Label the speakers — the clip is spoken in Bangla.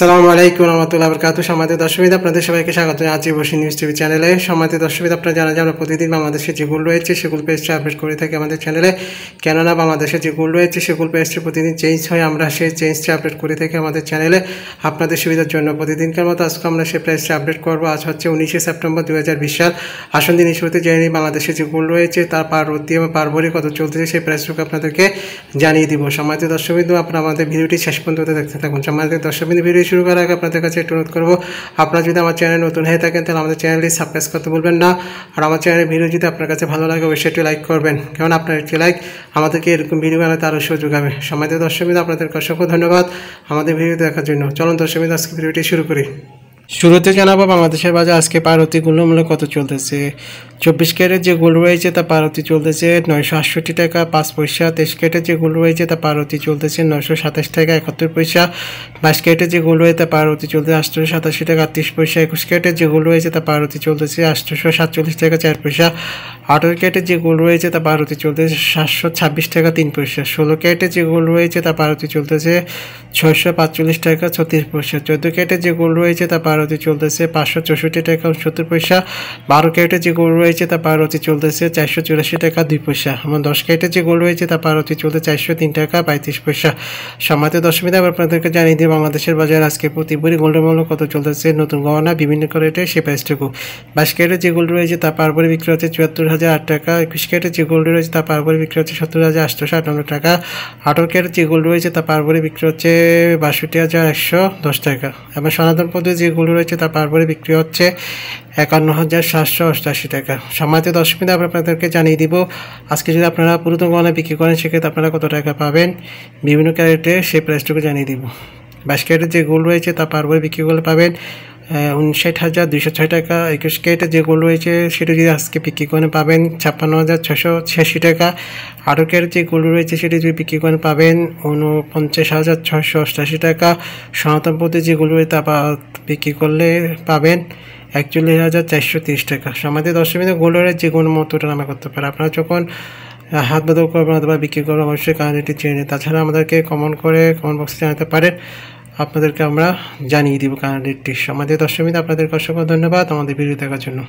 Speaker 1: সালামু আলাইকুম রহমতুল্লাহ বরকাত সমাজ দর্শকবিদ আপনাদের সবাইকে স্বাগত আছি বসি নিউজ টিভি চ্যানেলে সমাজ দর্শকবিদ আপনারা জানা যে আমরা প্রতিদিন বাংলাদেশে যে গোল রয়েছে সেগুলো পেজটি আপডেট করে থাকি আমাদের চ্যানেলে কেননা বাংলাদেশে যে গোল রয়েছে সেগুলো পেজটি প্রতিদিন চেঞ্জ হয় আমরা সেই চেঞ্জটি আপডেট করে থাকি আমাদের চ্যানেলে আপনাদের সুবিধার জন্য প্রতিদিনকার মতো আজকে আমরা সেই প্রাইসটি আপডেট করব আজ হচ্ছে উনিশে সেপ্টেম্বর দু হাজার বিশ সাল আসন দিন ইস্যুতে জেনে বাংলাদেশে যে গুল রয়েছে তার পার রোদ্দি এবং পারবরি কত চলতেছে সেই প্রাইসটুকু আপনাদেরকে জানিয়ে দিব সমাজ দর্শকবিন্দু আপনারা আমাদের ভিডিওটি শেষ পর্যন্ত দেখতে থাকুন সম্মানিত দর্শকবিন্দু ভিডিও শুরু করার আগে আপনাদের কাছে একটু অনুরোধ করবো আপনারা যদি আমার চ্যানেল নতুন হয়ে থাকেন তাহলে আমাদের চ্যানেলটি সাবস্ক্রাইব করতে বলবেন না আর আমার চ্যানেলের ভিডিও যদি আপনার কাছে ভালো লাগে অবশ্যই একটু লাইক করবেন কারণ আপনার একটি লাইক আমাদেরকে এরকম ভিডিও বানাতে আরও সুযোগ হবে সময় দর্শক আপনাদেরকে অসংখ্য ধন্যবাদ আমাদের ভিডিও দেখার জন্য চলুন দর্শক আজকে ভিডিওটি শুরু করি শুরুতে জানাবো বাংলাদেশের বাজার আজকে গুলো মূল্য কত চলতেছে চব্বিশ ক্যারেট যে গোল রয়েছে তা পারতি চলতেছে নয়শো আটষট্টি টাকা পাঁচ পয়সা তেইশ ক্যারেটের যে গোল রয়েছে তা পারতি চলতেছে নয়শো সাতাশ টাকা একাত্তর পয়সা বাইশ ক্যারেটের যে গোল রয়েছে তা পারতি চলতেছে আটশোশো সাতাশি টাকা আটত্রিশ পয়সা একুশ ক্যারেটের যে গোল রয়েছে তা পারতি চলতেছে আটশোশো সাতচল্লিশ টাকা চার পয়সা আঠেরো ক্যারেটের যে গোল রয়েছে তা পারতি চলতেছে সাতশো ছাব্বিশ টাকা তিন পয়সা ষোলো ক্যারেটের যে গোল রয়েছে তা পারতি চলতেছে ছয়শো পাঁচচল্লিশ টাকা ছত্রিশ পয়সা চোদ্দো ক্যারেটের যে গোল রয়েছে তা পাউরুটি চলতেছে পাঁচশো চৌষট্টি টাকা সত্তর পয়সা বারো ক্যারেটের যে গোল রয়েছে তা পাউরুটি চলতেছে চারশো চুরাশি টাকা দুই পয়সা এবং দশ ক্যারেটের যে গোল রয়েছে তা পাউরুটি চলতে চারশো তিন টাকা পঁয়ত্রিশ পয়সা সমাতে দশমী দাম আপনাদেরকে জানিয়ে দিই বাংলাদেশের বাজারে আজকে প্রতি ভরি গোল্ডের মূল্য কত চলতেছে নতুন গহনা বিভিন্ন ক্যারেটে সে প্রাইসটুকু বাইশ ক্যারেটের যে গোল্ড রয়েছে তা পার ভরি বিক্রি হচ্ছে চুয়াত্তর হাজার আট টাকা একুশ ক্যারেটের যে গোল্ড রয়েছে তা পার ভরি বিক্রি হচ্ছে সত্তর হাজার আটশোশো আটান্ন টাকা আঠারো ক্যারেট যে গোল্ড রয়েছে তা পার ভরি বিক্রি হচ্ছে বাষট্টি হাজার একশো দশ টাকা এবং সনাতন পদ্ধতি যে গোল্ড মূল্য রয়েছে তা বারবারে বিক্রি হচ্ছে একান্ন হাজার সাতশো অষ্টাশি টাকা সামান্য দশ মিনিটে আমরা আপনাদেরকে জানিয়ে দিব আজকে যদি আপনারা পুরাতন গহনা বিক্রি করেন সেক্ষেত্রে আপনারা কত টাকা পাবেন বিভিন্ন ক্যারেটে সেই প্রাইসটুকু জানিয়ে দিব বাইশ ক্যারেটের যে গোল্ড রয়েছে তা পারবারে বিক্রি করলে পাবেন উনষাট হাজার দুশো ছয় টাকা একুশ কেটে যেগুলো রয়েছে সেটা যদি আজকে বিক্রি করে পাবেন ছাপ্পান্ন হাজার ছশো ছিয়াশি টাকা আরও যে যেগুলো রয়েছে সেটি যদি বিক্রি করে পাবেন উনপঞ্চাশ হাজার ছশো অষ্টাশি টাকা সনাতন পথে যেগুলো রয়েছে তা বিক্রি করলে পাবেন একচল্লিশ হাজার চারশো তিরিশ টাকা সমাধি দশমিনে গোল্ডের যে কোনো মতোটা নামা করতে পারে আপনারা যখন হাত বদল করবেন অথবা বিক্রি করবেন অবশ্যই কারণ এটি চেয়ে তাছাড়া আমাদেরকে কমন করে কমন বক্সে জানাতে পারেন আপনাদেরকে আমরা জানিয়ে দিব কানাডের টিস আমাদের দশমীতে আপনাদেরকে অসংখ্য ধন্যবাদ আমাদের ভিডিও দেখার জন্য